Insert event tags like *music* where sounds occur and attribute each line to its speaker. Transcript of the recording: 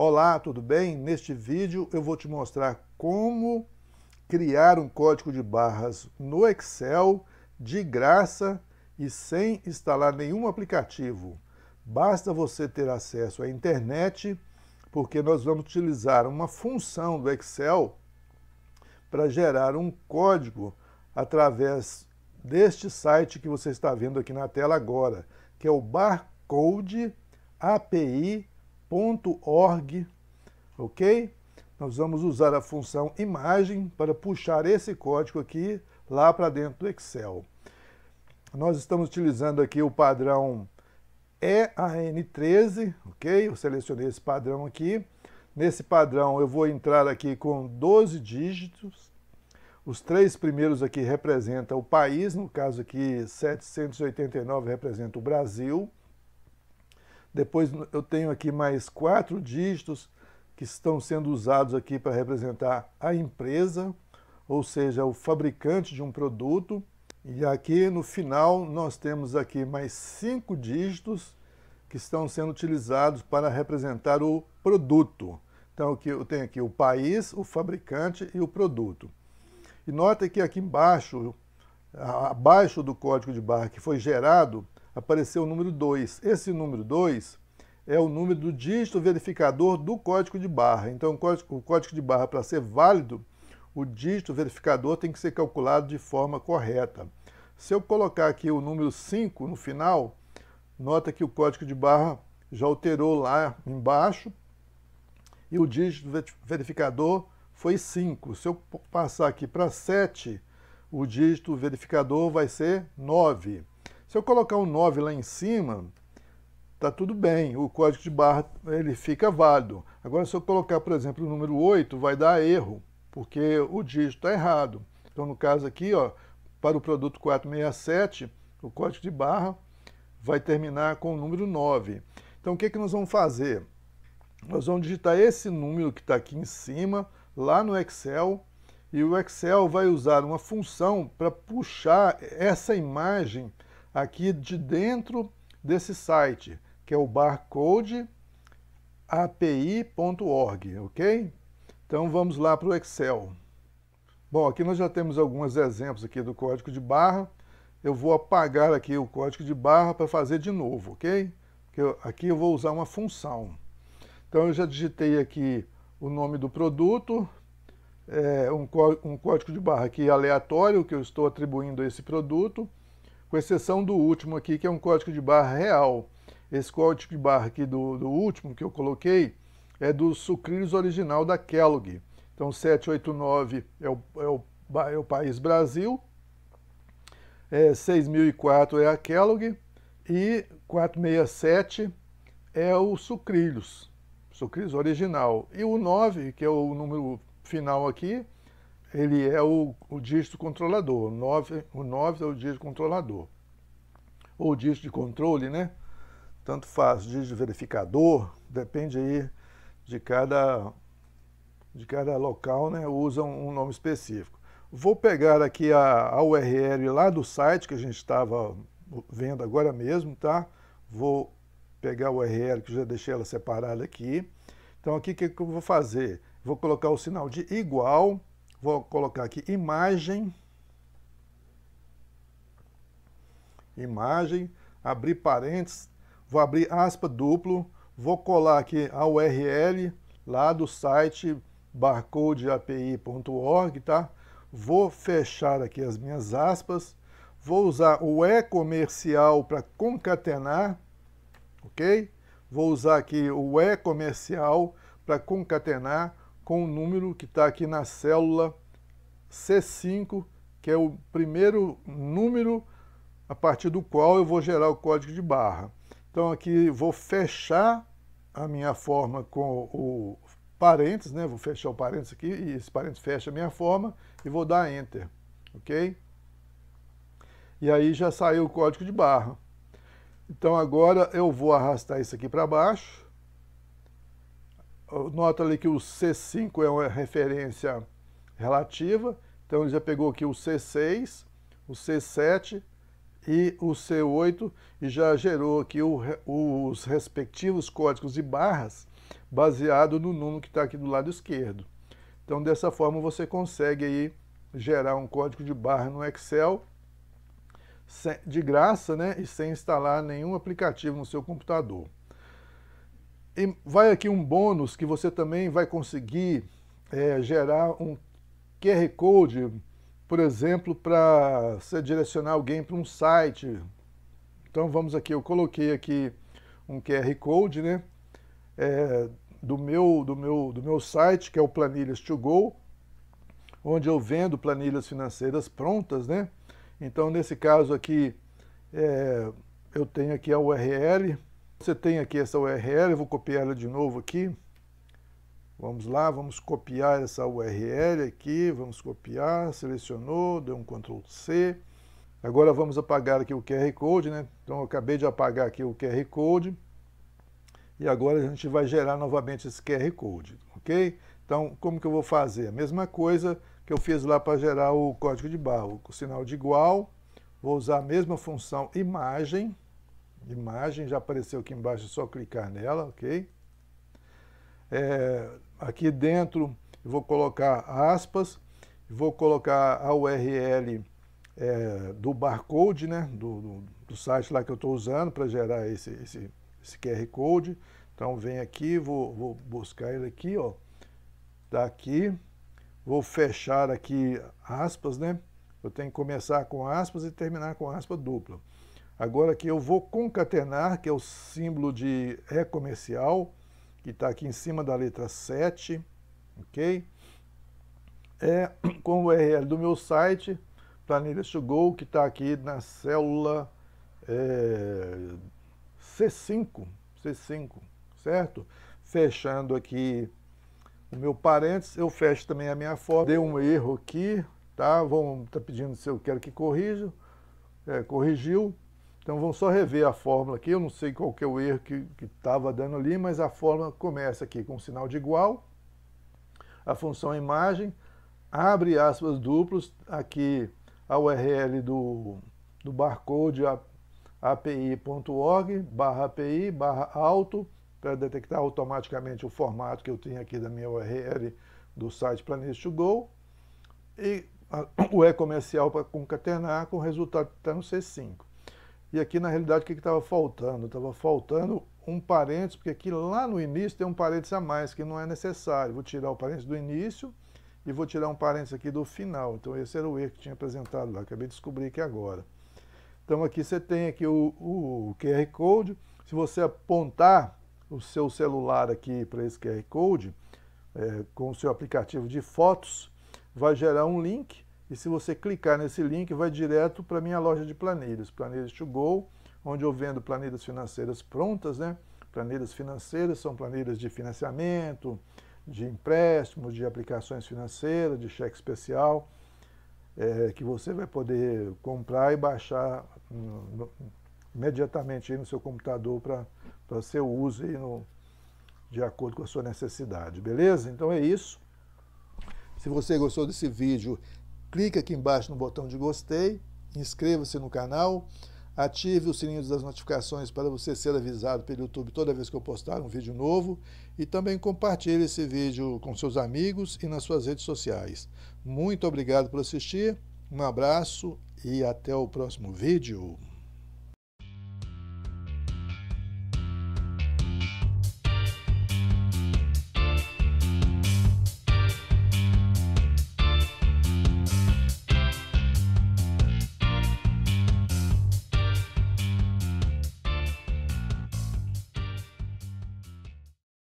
Speaker 1: Olá, tudo bem? Neste vídeo eu vou te mostrar como criar um código de barras no Excel de graça e sem instalar nenhum aplicativo. Basta você ter acesso à internet, porque nós vamos utilizar uma função do Excel para gerar um código através deste site que você está vendo aqui na tela agora, que é o barcode API imagem.org, ok? Nós vamos usar a função imagem para puxar esse código aqui lá para dentro do Excel. Nós estamos utilizando aqui o padrão EAN13, ok? Eu selecionei esse padrão aqui. Nesse padrão eu vou entrar aqui com 12 dígitos. Os três primeiros aqui representam o país, no caso aqui 789 representa o Brasil. Depois eu tenho aqui mais quatro dígitos que estão sendo usados aqui para representar a empresa, ou seja, o fabricante de um produto. E aqui no final nós temos aqui mais cinco dígitos que estão sendo utilizados para representar o produto. Então aqui eu tenho aqui o país, o fabricante e o produto. E nota que aqui embaixo, abaixo do código de barra que foi gerado, apareceu o número 2. Esse número 2 é o número do dígito verificador do código de barra. Então, o código de barra, para ser válido, o dígito verificador tem que ser calculado de forma correta. Se eu colocar aqui o número 5 no final, nota que o código de barra já alterou lá embaixo e o dígito verificador foi 5. Se eu passar aqui para 7, o dígito verificador vai ser 9. Se eu colocar um 9 lá em cima, tá tudo bem, o código de barra ele fica válido. Agora, se eu colocar, por exemplo, o número 8, vai dar erro, porque o dígito está errado. Então, no caso aqui, ó, para o produto 467, o código de barra vai terminar com o número 9. Então, o que, é que nós vamos fazer? Nós vamos digitar esse número que está aqui em cima, lá no Excel, e o Excel vai usar uma função para puxar essa imagem aqui de dentro desse site, que é o barcodeapi.org, ok? Então vamos lá para o Excel. Bom, aqui nós já temos alguns exemplos aqui do código de barra. Eu vou apagar aqui o código de barra para fazer de novo, ok? Porque eu, aqui eu vou usar uma função. Então eu já digitei aqui o nome do produto, é, um, um código de barra aqui aleatório que eu estou atribuindo a esse produto, com exceção do último aqui, que é um código de barra real. Esse código de barra aqui do, do último que eu coloquei é do sucrilhos original da Kellogg. Então 789 é o, é o, é o país Brasil, é, 6004 é a Kellogg e 467 é o sucrilhos, sucrilhos original. E o 9, que é o número final aqui, ele é o, o dígito controlador. O 9, o 9 é o dígito controlador. Ou dígito de controle, né? Tanto faz, dígito verificador, depende aí de cada, de cada local, né? Usa um, um nome específico. Vou pegar aqui a, a URL lá do site que a gente estava vendo agora mesmo, tá? Vou pegar a URL que eu já deixei ela separada aqui. Então aqui o que, que eu vou fazer? Vou colocar o sinal de igual Vou colocar aqui imagem. Imagem, abrir parênteses, vou abrir aspa duplo, vou colar aqui a URL lá do site barcodeapi.org, tá? Vou fechar aqui as minhas aspas, vou usar o e-comercial para concatenar, ok? Vou usar aqui o e-comercial para concatenar com o número que está aqui na célula C5, que é o primeiro número a partir do qual eu vou gerar o código de barra. Então aqui vou fechar a minha forma com o parênteses, né? vou fechar o parênteses aqui, e esse parênteses fecha a minha forma, e vou dar Enter, ok? E aí já saiu o código de barra. Então agora eu vou arrastar isso aqui para baixo, Nota ali que o C5 é uma referência relativa, então ele já pegou aqui o C6, o C7 e o C8 e já gerou aqui o, os respectivos códigos de barras baseado no número que está aqui do lado esquerdo. Então dessa forma você consegue aí gerar um código de barra no Excel de graça né, e sem instalar nenhum aplicativo no seu computador. E vai aqui um bônus que você também vai conseguir é, gerar um QR Code, por exemplo, para você direcionar alguém para um site. Então vamos aqui, eu coloquei aqui um QR Code, né? É, do meu, do, meu, do meu site, que é o Planilhas to Go, onde eu vendo planilhas financeiras prontas, né? Então, nesse caso aqui, é, eu tenho aqui a URL, você tem aqui essa URL, eu vou copiar ela de novo aqui. Vamos lá, vamos copiar essa URL aqui, vamos copiar, selecionou, deu um Ctrl C. Agora vamos apagar aqui o QR Code, né? Então eu acabei de apagar aqui o QR Code. E agora a gente vai gerar novamente esse QR Code, ok? Então, como que eu vou fazer? A mesma coisa que eu fiz lá para gerar o código de barra, o sinal de igual, vou usar a mesma função imagem, imagem, já apareceu aqui embaixo, é só clicar nela, ok? É, aqui dentro vou colocar aspas, vou colocar a URL é, do barcode, né, do, do, do, site lá que eu estou usando para gerar esse, esse, esse, QR Code. Então vem aqui, vou, vou buscar ele aqui, ó, tá aqui, vou fechar aqui aspas, né, eu tenho que começar com aspas e terminar com aspa dupla. Agora que eu vou concatenar, que é o símbolo de ré comercial, que está aqui em cima da letra 7, ok? É *clears throat* com o URL do meu site, planilha Go, que está aqui na célula é, C5, C5, certo? Fechando aqui o meu parênteses, eu fecho também a minha foto. Deu um erro aqui, tá? Vão tá pedindo se eu quero que corrija. É, corrigiu. Então vamos só rever a fórmula aqui, eu não sei qual que é o erro que estava dando ali, mas a fórmula começa aqui com um sinal de igual, a função é imagem, abre aspas duplos, aqui a URL do, do barcode api.org, barra api, barra auto, para detectar automaticamente o formato que eu tenho aqui da minha URL do site Planet to Go, e a, o e-comercial para concatenar com o resultado que está no C5. E aqui, na realidade, o que estava faltando? Estava faltando um parênteses, porque aqui lá no início tem um parênteses a mais, que não é necessário. Vou tirar o parênteses do início e vou tirar um parênteses aqui do final. Então, esse era o erro que tinha apresentado lá. Acabei de descobrir aqui agora. Então, aqui você tem aqui o, o QR Code. Se você apontar o seu celular aqui para esse QR Code, é, com o seu aplicativo de fotos, vai gerar um link e se você clicar nesse link, vai direto para minha loja de planilhas, Planilhas to Go, onde eu vendo planilhas financeiras prontas, né? Planilhas financeiras são planilhas de financiamento, de empréstimos, de aplicações financeiras, de cheque especial, é, que você vai poder comprar e baixar hum, imediatamente no seu computador para seu uso aí no, de acordo com a sua necessidade, beleza? Então é isso. Se você gostou desse vídeo, clique aqui embaixo no botão de gostei, inscreva-se no canal, ative o sininho das notificações para você ser avisado pelo YouTube toda vez que eu postar um vídeo novo e também compartilhe esse vídeo com seus amigos e nas suas redes sociais. Muito obrigado por assistir, um abraço e até o próximo vídeo.